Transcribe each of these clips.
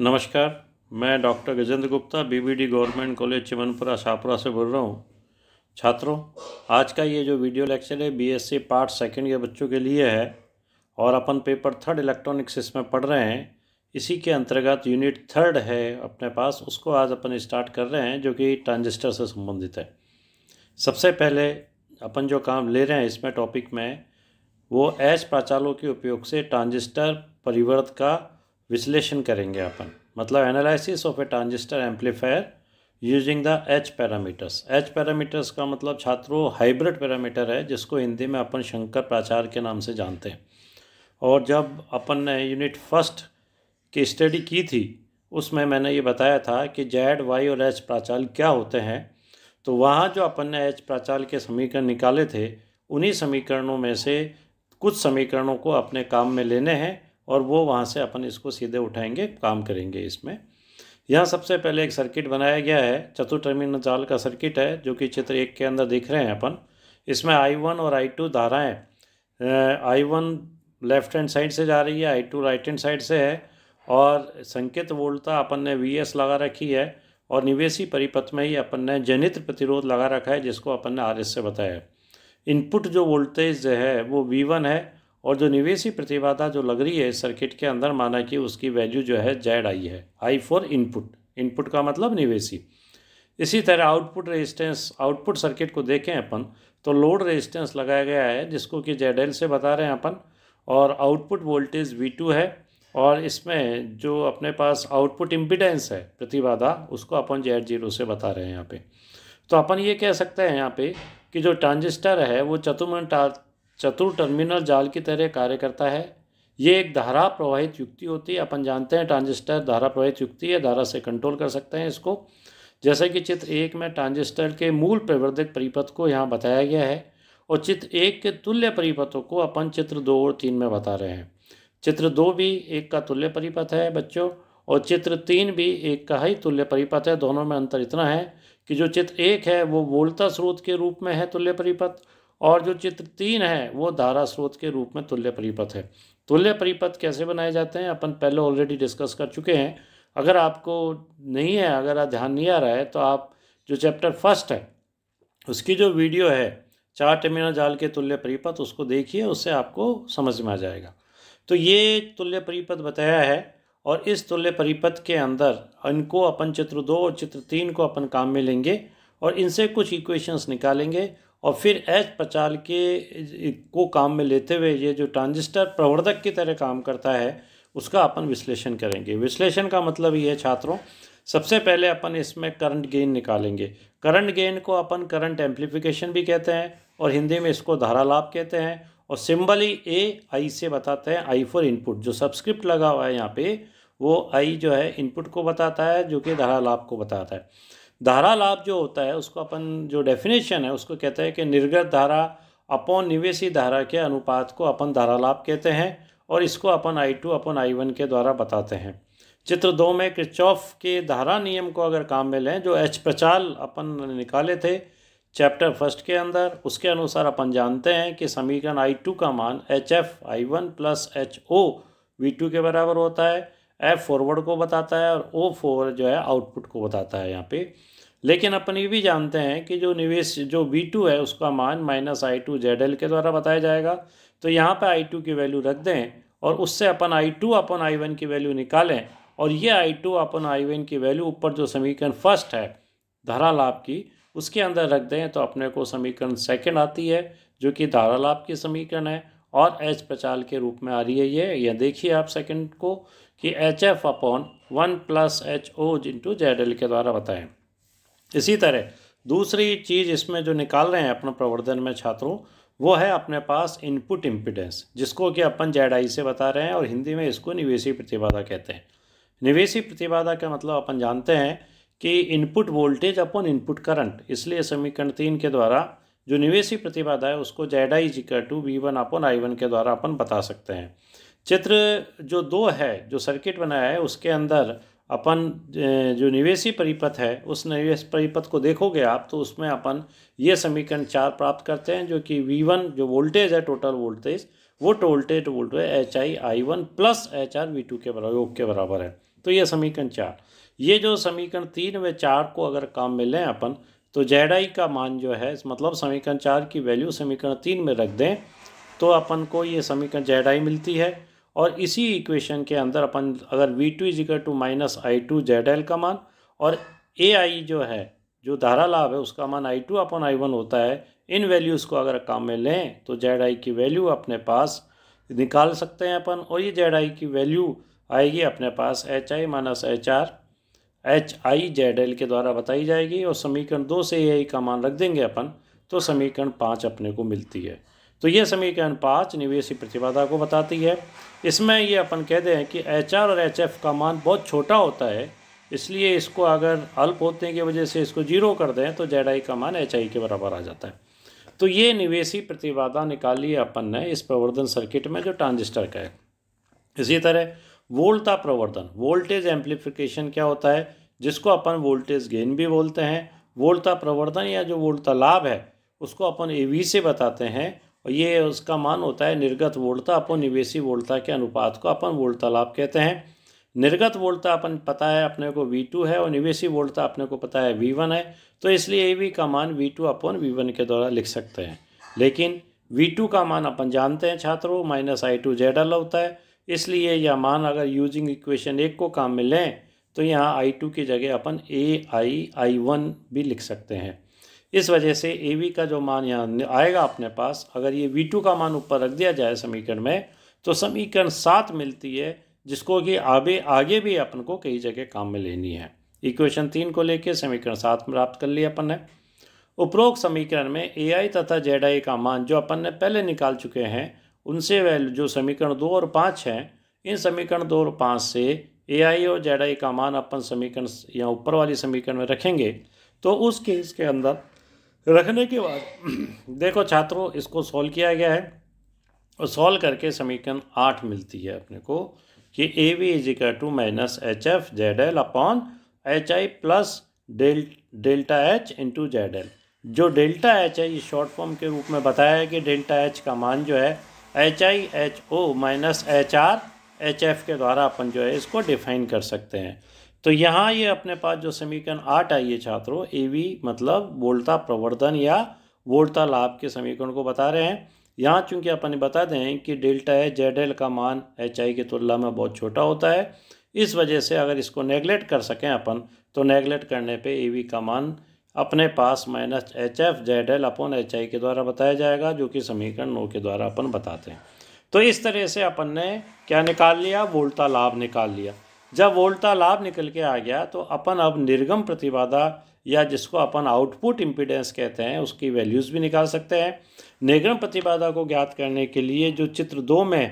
नमस्कार मैं doctor Gajendra Gupta BBD government college Chimanpura Shahpura से बोल रहा हूँ छात्रों आज का ये जो वीडियो लेक्चर है बीएससी पार्ट सेकंड के बच्चों के लिए है और अपन पेपर थर्ड इलेक्ट्रॉनिक्स इसमें पढ़ रहे हैं इसी के अंतर्गत यूनिट थर्ड है अपने पास उसको आज अपन स्टार्ट कर रहे हैं जो कि ट्रांजिस्टर से संबंधित है सबसे पहले अपन जो काम ले रहे हैं इसमें टॉपिक में वो ऐश प्राचालों के उपयोग से ट्रांजिस्टर परिवर्त का विश्लेषण करेंगे अपन मतलब analysis of a transistor amplifier using the H parameters H parameters का मतलब छात्रों हाइब्रिड पैरामीटर है जिसको हिंदी में अपन शंकर प्राचार्य के नाम से जानते हैं और जब अपन ने यूनिट फर्स्ट की स्टडी की थी उसमें मैंने ये बताया था कि जेड वाई और एच प्राचाल क्या होते हैं तो वहाँ जो अपन ने एच प्राचाल के समीकरण निकाले थे उन्हीं समीकरणों में से कुछ समीकरणों को अपने काम में लेने हैं और वो वहाँ से अपन इसको सीधे उठाएंगे काम करेंगे इसमें यहाँ सबसे पहले एक सर्किट बनाया गया है टर्मिनल जाल का सर्किट है जो कि चित्र एक के अंदर दिख रहे हैं अपन इसमें आई वन और आई टू धाराएँ I one left hand side से जा रही है I two right hand side से है और संकेत वोल्टता अपन ने वी एस लगा रखी है और निवेशी परिपथ में ही अपन ने जनित प्रतिरोध लगा रखा है जिसको अपन ने आर एस से बताया इनपुट जो वोल्टेज है वो वी वन है और जो निवेशी प्रतिबाधा जो लग रही है सर्किट के अंदर माना कि उसकी वैल्यू जो है जेड आई है आई फॉर इनपुट इनपुट का मतलब निवेशी इसी तरह आउटपुट रेजिस्टेंस आउटपुट सर्किट को देखें अपन तो लोड रेजिस्टेंस लगाया गया है जिसको कि जेड एल से बता रहे हैं अपन और आउटपुट वोल्टेज वी टू है और इसमें जो अपने पास आउटपुट इम्पिडेंस है प्रतिबाधा उसको अपन जेड जीरो से बता रहे हैं यहाँ पे तो अपन ये कह सकते हैं यहाँ पे कि जो ट्रांजिस्टर है वो चतुर्मुखी चतुर टर्मिनल जाल की तरह कार्य करता है ये एक धारा प्रवाहित युक्ति होती है अपन जानते हैं ट्रांजिस्टर धारा प्रवाहित युक्ति है धारा से कंट्रोल कर सकते हैं इसको जैसे कि चित्र एक में ट्रांजिस्टर के मूल प्रवर्धक परिपथ को यहाँ बताया गया है और चित्र एक के तुल्य परिपथों को अपन चित्र दो और तीन में बता रहे हैं चित्र दो भी एक का तुल्य परिपथ है बच्चों और चित्र तीन भी एक का ही तुल्य परिपथ है दोनों में अंतर इतना है कि जो चित्र एक है वो वोल्टा स्रोत के रूप में है तुल्य परिपथ और जो चित्र तीन है वो धारा स्रोत के रूप में तुल्य परिपथ है तुल्य परिपथ कैसे बनाए जाते हैं अपन पहले ऑलरेडी डिस्कस कर चुके हैं अगर आपको नहीं है अगर ध्यान नहीं आ रहा है तो आप जो चैप्टर फर्स्ट है उसकी जो वीडियो है चार टेमिना जाल के तुल्य परिपथ उसको देखिए उससे आपको समझ में आ जाएगा तो ये तुल्य परिपथ बताया है और इस तुल्य परिपथ के अंदर इनको अपन चित्र दो और चित्र तीन को अपन काम में लेंगे और इनसे कुछ इक्वेशंस निकालेंगे और फिर एच पचाल के को काम में लेते हुए ये जो ट्रांजिस्टर प्रवर्धक की तरह काम करता है उसका अपन विश्लेषण करेंगे विश्लेषण का मतलब ये है छात्रों सबसे पहले अपन इसमें करंट गेन निकालेंगे करंट गेन को अपन करंट एम्पलीफिकेशन भी कहते हैं और हिंदी में इसको धारा लाभ कहते हैं और सिंबल ही ए आई से बताते हैं आई फॉर इनपुट जो सब्सक्रिप्ट लगा हुआ है यहाँ पे वो आई जो है इनपुट को बताता है जो कि धारा लाभ को बताता है धारा लाभ जो होता है उसको अपन जो डेफिनेशन है उसको कहते हैं कि निर्गत धारा अपॉन निवेशी धारा के अनुपात को अपन धारा लाभ कहते हैं और इसको अपन आई टू अपन आई वन के द्वारा बताते हैं चित्र दो में क्रिचॉफ के धारा नियम को अगर काम में लें जो एच प्रचाल अपन निकाले थे चैप्टर फर्स्ट के अंदर उसके अनुसार अपन जानते हैं कि समीकरण आई टू का मान H F I one plus H O V two के बराबर होता है एफ फॉरवर्ड को बताता है और ओ फोर जो है आउटपुट को बताता है यहाँ पे लेकिन अपन ये भी जानते हैं कि जो निवेश जो वी टू है उसका मान minus I two Z L के द्वारा बताया जाएगा तो यहाँ पे आई टू की वैल्यू रख दें और उससे अपन आई टू अपन आई वन की वैल्यू निकालें और ये आई टू अपन आई वन की वैल्यू ऊपर जो समीकरण फर्स्ट है धारा लाभ की उसके अंदर रख दें तो अपने को समीकरण सेकेंड आती है जो कि धारा लाभ की समीकरण है और एच प्रचाल के रूप में आ रही है ये या देखिए आप सेकंड को कि H F upon one plus H O into Z L के द्वारा बताएं इसी तरह दूसरी चीज़ इसमें जो निकाल रहे हैं अपने प्रवर्धन में छात्रों वो है अपने पास इनपुट इम्पिडेंस जिसको कि अपन जेड आई से बता रहे हैं और हिंदी में इसको निवेशी प्रतिबाधा कहते हैं निवेशी प्रतिबाधा का मतलब अपन जानते हैं कि input voltage upon input current इसलिए समीकरण तीन के द्वारा जो निवेशी प्रतिबाधा है उसको Z I G two V one upon I one के द्वारा अपन बता सकते हैं चित्र जो दो है जो सर्किट बनाया है उसके अंदर अपन जो निवेशी परिपथ है उस निवेश परिपथ को देखोगे आप तो उसमें अपन ये समीकरण चार प्राप्त करते हैं जो कि वी वन जो वोल्टेज है टोटल वोल्टेज वो voltage voltage H I I one plus H R V two के बराबर योग के बराबर है तो ये समीकरण चार ये जो समीकरण तीन व चार को अगर काम में लें अपन तो जेड आई का मान जो है मतलब समीकरण चार की वैल्यू समीकरण तीन में रख दें तो अपन को ये समीकरण जेड आई मिलती है और इसी इक्वेशन के अंदर अपन अगर V two is equal to minus I two Z L का मान और ए आई जो है जो धारा लाभ है उसका मान आई टू अपन आई वन होता है इन वैल्यूज़ को अगर काम में लें तो जेड आई की वैल्यू अपने पास निकाल सकते हैं अपन और ये जेड आई की वैल्यू आएगी अपने पास H I minus H R H I Z L के द्वारा बताई जाएगी और समीकरण दो से ए आई का मान रख देंगे अपन तो समीकरण पाँच अपने को मिलती है तो ये समीकरण पाँच निवेशी प्रतिबाधा को बताती है इसमें ये अपन कह दें कि एच और एच का मान बहुत छोटा होता है इसलिए इसको अगर अल्प होते की वजह से इसको जीरो कर दें तो जेड आई का मान एच आई के बराबर आ जाता है तो ये निवेशी प्रतिबाधा निकाली है अपन ने इस प्रवर्धन सर्किट में जो ट्रांजिस्टर का है इसी तरह वोल्टा प्रवर्धन वोल्टेज एम्पलीफिकेशन क्या होता है जिसको अपन वोल्टेज गेन भी बोलते हैं वोल्टा प्रवर्धन या जो वोल्टा लाभ है उसको अपन ए से बताते हैं और ये उसका मान होता है निर्गत वोल्टता अपन निवेशी वोल्टता के अनुपात को अपन वोल्टता लाभ कहते हैं निर्गत वोल्टता अपन पता है अपने को वी टू है और निवेशी वोल्टता अपने को पता है वी वन है तो इसलिए ए वी का मान वी टू अपन वी वन के द्वारा लिख सकते हैं लेकिन वी टू का मान अपन जानते हैं छात्रों minus I two Z L होता है इसलिए यह मान अगर यूजिंग इक्वेशन एक को काम में लें तो यहाँ आई टू की जगह अपन ए आई आई वन भी लिख सकते हैं इस वजह से ए वी का जो मान यहाँ आएगा अपने पास अगर ये वी टू का मान ऊपर रख दिया जाए समीकरण में तो समीकरण सात मिलती है जिसको कि आगे आगे भी अपन को कई जगह काम में लेनी है इक्वेशन तीन को लेके समीकरण सात प्राप्त कर लिया अपन ने उपरोक्त समीकरण में ए आई तथा जेड आई का मान जो अपन ने पहले निकाल चुके हैं उनसे वैल्यू जो समीकरण दो और पाँच हैं इन समीकरण दो और पाँच से ए आई और जेड आई का मान अपन समीकरण या ऊपर वाली समीकरण में रखेंगे तो उस केस के अंदर रखने के बाद देखो छात्रों इसको सॉल्व किया गया है और सॉल्व करके समीकरण आठ मिलती है अपने को कि A V is equal to minus H F Z L upon H I plus del delta H into Z L जो डेल्टा एच है ये शॉर्ट फॉर्म के रूप में बताया है कि डेल्टा एच का मान जो है H I H O minus H R H F के द्वारा अपन जो है इसको डिफाइन कर सकते हैं तो यहाँ ये अपने पास जो समीकरण आठ आई है छात्रों ए वी मतलब वोल्टा प्रवर्धन या वोल्टा लाभ के समीकरण को बता रहे हैं यहाँ चूंकि अपन बता दें कि डेल्टा है जेड एल का मान एच आई की तुलना में बहुत छोटा होता है इस वजह से अगर इसको नेगलेक्ट कर सकें अपन तो नेगलेक्ट करने पे ए वी का मान अपने पास minus H F Z L अपन एच आई के द्वारा बताया जाएगा जो कि समीकरण नौ के द्वारा अपन बताते हैं तो इस तरह से अपन ने क्या निकाल लिया वोल्टा लाभ निकाल लिया जब वोल्टा लाभ निकल के आ गया तो अपन अब निर्गम प्रतिबाधा या जिसको अपन आउटपुट इम्पीडेंस कहते हैं उसकी वैल्यूज़ भी निकाल सकते हैं निर्गम प्रतिबाधा को ज्ञात करने के लिए जो चित्र दो में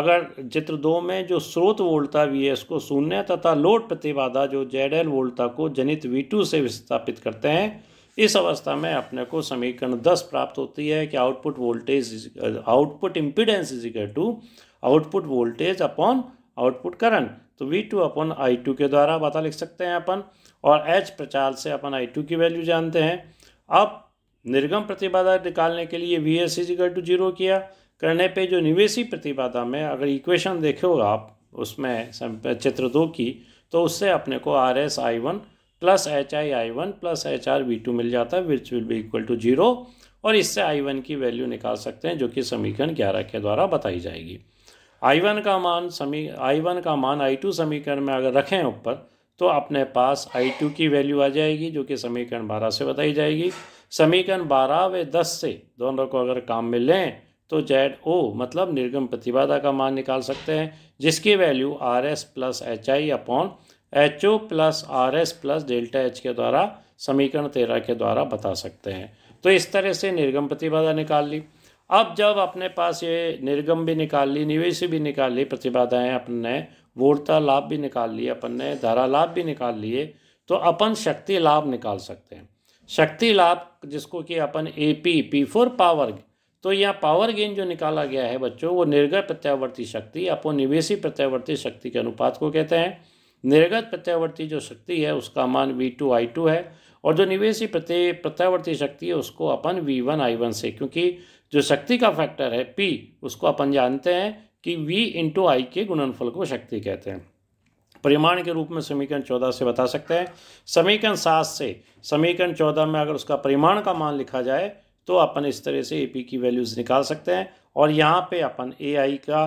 अगर चित्र दो में जो स्रोत वोल्टा वी एस को शून्य तथा लोड प्रतिबाधा जो जेड एल वोल्टा को जनित वी टू से विस्थापित करते हैं इस अवस्था में अपने को समीकरण दस प्राप्त होती है कि output voltage output impedance is equal to output voltage upon output current तो वी टू अपन आई टू के द्वारा पता लिख सकते हैं अपन और एच प्रचार से अपन आई टू की वैल्यू जानते हैं अब निर्गम प्रतिबाधा निकालने के लिए V S is equal to zero किया करने पे जो निवेशी प्रतिबाधा में अगर इक्वेशन देखे आप उसमें चित्र दो की तो उससे अपने को R S I one plus H I I one plus H R V two मिल जाता है which will be equal to zero और इससे आई वन की वैल्यू निकाल सकते हैं जो कि समीकरण ग्यारह के द्वारा बताई जाएगी आई वन का मान समी आई वन का मान आई टू समीकरण में अगर रखें ऊपर तो अपने पास आई टू की वैल्यू आ जाएगी जो कि समीकरण बारह से बताई जाएगी समीकरण बारह व दस से दोनों को अगर काम में लें तो जेड ओ मतलब निर्गम प्रतिबाधा का मान निकाल सकते हैं जिसकी value R S plus H I upon H O plus R S plus delta H के द्वारा समीकरण तेरह के द्वारा बता सकते हैं तो इस तरह से निर्गम प्रतिबाधा निकाल ली अब जब अपने पास ये निर्गम भी निकाल ली निवेश भी निकाल ली प्रतिबाधाएँ अपन ने वोटता लाभ भी निकाल लिए अपन ने धारा लाभ भी निकाल लिए तो अपन शक्ति लाभ निकाल सकते हैं शक्ति लाभ जिसको कि अपन A P P for power तो यहाँ पावर गेन जो निकाला गया है बच्चों वो निर्गत प्रत्यावर्ती शक्ति अपो निवेशी प्रत्यावर्ती शक्ति के अनुपात को कहते हैं निर्गत प्रत्यावर्ती जो शक्ति है उसका मान वी टू आई टू है और जो निवेशी प्रत्य प्रत्यावर्ती शक्ति है उसको अपन वी वन आई वन से क्योंकि जो शक्ति का फैक्टर है पी उसको अपन जानते हैं कि वी इंटू आई के गुणनफल को शक्ति कहते हैं परिमाण के रूप में समीकरण चौदह से बता सकते हैं समीकरण सात से समीकरण चौदह में अगर उसका परिमाण का मान लिखा जाए तो अपन इस तरह से ए पी की वैल्यूज़ निकाल सकते हैं और यहाँ पे अपन ए आई का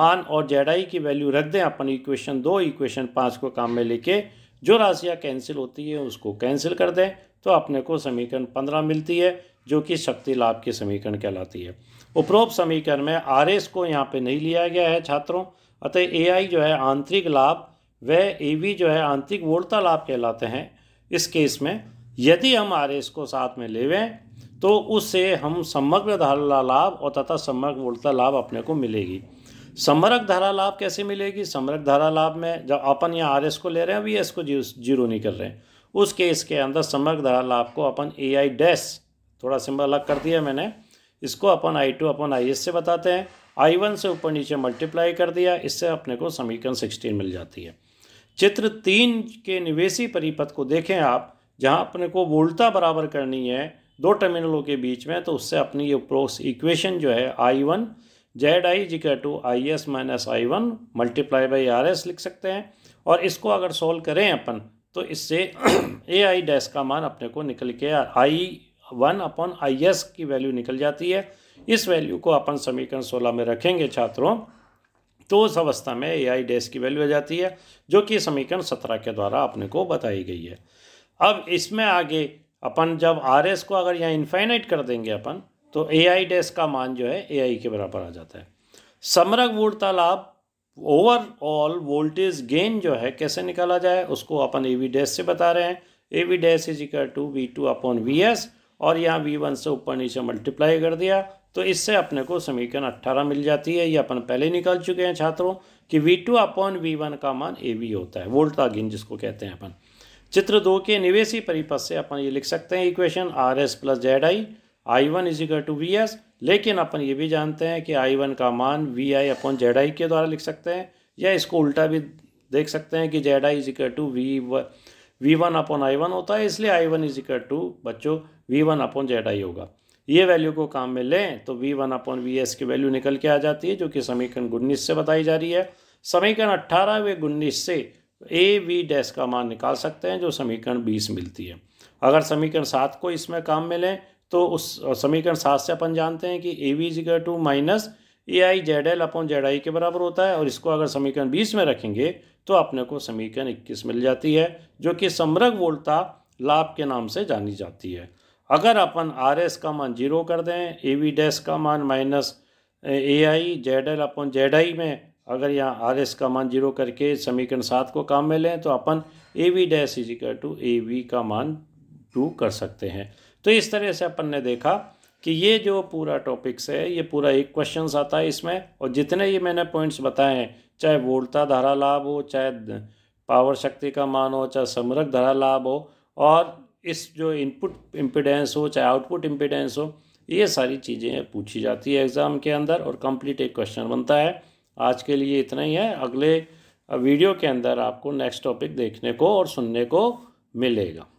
मान और जेड आई की वैल्यू रख दें अपन इक्वेशन दो इक्वेशन पाँच को काम में लेके जो राशियाँ कैंसिल होती है उसको कैंसिल कर दें तो अपने को समीकरण पंद्रह मिलती है जो कि शक्ति लाभ के समीकरण कहलाती है उपरोक्त समीकरण में आर एस को यहाँ पे नहीं लिया गया है छात्रों अतः ए आई जो है आंतरिक लाभ व ए वी जो है आंतरिक वोल्ता लाभ कहलाते हैं इस केस में यदि हम आर एस को साथ में लेवें तो उससे हम समग्र धारा लाभ और तथा समग्र वोल्ता लाभ अपने को मिलेगी समरक धारा लाभ कैसे मिलेगी समरक धारा लाभ में जब अपन यहाँ आर एस को ले रहे हैं अभी एस को जीरो नहीं कर रहे हैं उस केस के अंदर समग्र धारा लाभ को अपन ए आई डैश थोड़ा सिंबल अलग कर दिया मैंने इसको अपन आई टू अपन आई एस से बताते हैं आई वन से ऊपर नीचे मल्टीप्लाई कर दिया इससे अपने को समीकरण सिक्सटीन मिल जाती है चित्र तीन के निवेशी परिपथ को देखें आप जहाँ अपने को वोल्टा बराबर करनी है दो टर्मिनलों के बीच में तो उससे अपनी ये प्रोस इक्वेशन जो है I one Z I is equal to I S minus I one multiply by R S लिख सकते हैं और इसको अगर सॉल्व करें अपन तो इससे ए आई डैश का मान अपने को निकल के I one upon I S की वैल्यू निकल जाती है इस वैल्यू को अपन समीकरण सोलह में रखेंगे छात्रों तो उस अवस्था में ए आई डैश की वैल्यू आ जाती है जो कि समीकरण सत्रह के द्वारा अपने को बताई गई है अब इसमें आगे अपन जब आर एस को अगर यहाँ इन्फाइनाइट कर देंगे अपन तो ए आई डैश का मान जो है ए आई के बराबर आ जाता है समरक वोट लाभ ओवरऑल वोल्टेज गेन जो है कैसे निकाला जाए उसको अपन ए वी डैश से बता रहे हैं A V dash is equal to V two upon V S और यहाँ वी वन से ऊपर नीचे मल्टीप्लाई कर दिया तो इससे अपने को समीकरण अट्ठारह मिल जाती है ये अपन पहले निकाल चुके हैं छात्रों कि V two upon V one का मान ए वी होता है वोल्टा गिन जिसको कहते हैं अपन चित्र दो के निवेशी परिपथ से अपन ये लिख सकते हैं equation R S plus Z I I one is equal to V S लेकिन अपन ये भी जानते हैं कि आई वन का मान V I upon Z I के द्वारा लिख सकते हैं या इसको उल्टा भी देख सकते हैं कि Z I is equal to V V one upon I one होता है इसलिए I one is equal to बच्चों V one upon Z I होगा ये वैल्यू को काम में लें तो V one upon V S की वैल्यू निकल के आ जाती है जो कि समीकरण उन्नीस से बताई जा रही है समीकरण अट्ठारह वे उन्नीस से ए वी डैश का मान निकाल सकते हैं जो समीकरण बीस मिलती है अगर समीकरण सात को इसमें काम में लें तो उस समीकरण सात से अपन जानते हैं कि A V equal to minus A I Z L upon Z I के बराबर होता है और इसको अगर समीकरण बीस में रखेंगे तो अपने को समीकरण इक्कीस मिल जाती है जो कि समरक वोल्टा लाभ के नाम से जानी जाती है अगर अपन आर एस का मान जीरो कर दें ए वी डैस का मान minus A I Z L upon Z I में अगर यहाँ आर एस का मान जीरो करके समीकरण सात को काम में लें तो अपन A V dash is equal to A V का मान टू कर सकते हैं तो इस तरह से अपन ने देखा कि ये जो पूरा टॉपिक्स है ये पूरा एक क्वेश्चन आता है इसमें और जितने ये मैंने पॉइंट्स बताए हैं चाहे वोल्टा धारा लाभ हो चाहे पावर शक्ति का मान हो चाहे समरक धारा लाभ हो और इस जो इनपुट इम्पिडेंस हो चाहे आउटपुट इम्पिडेंस हो ये सारी चीज़ें पूछी जाती है एग्ज़ाम के अंदर और कंप्लीट एक क्वेश्चन बनता है आज के लिए इतना ही है अगले वीडियो के अंदर आपको नेक्स्ट टॉपिक देखने को और सुनने को मिलेगा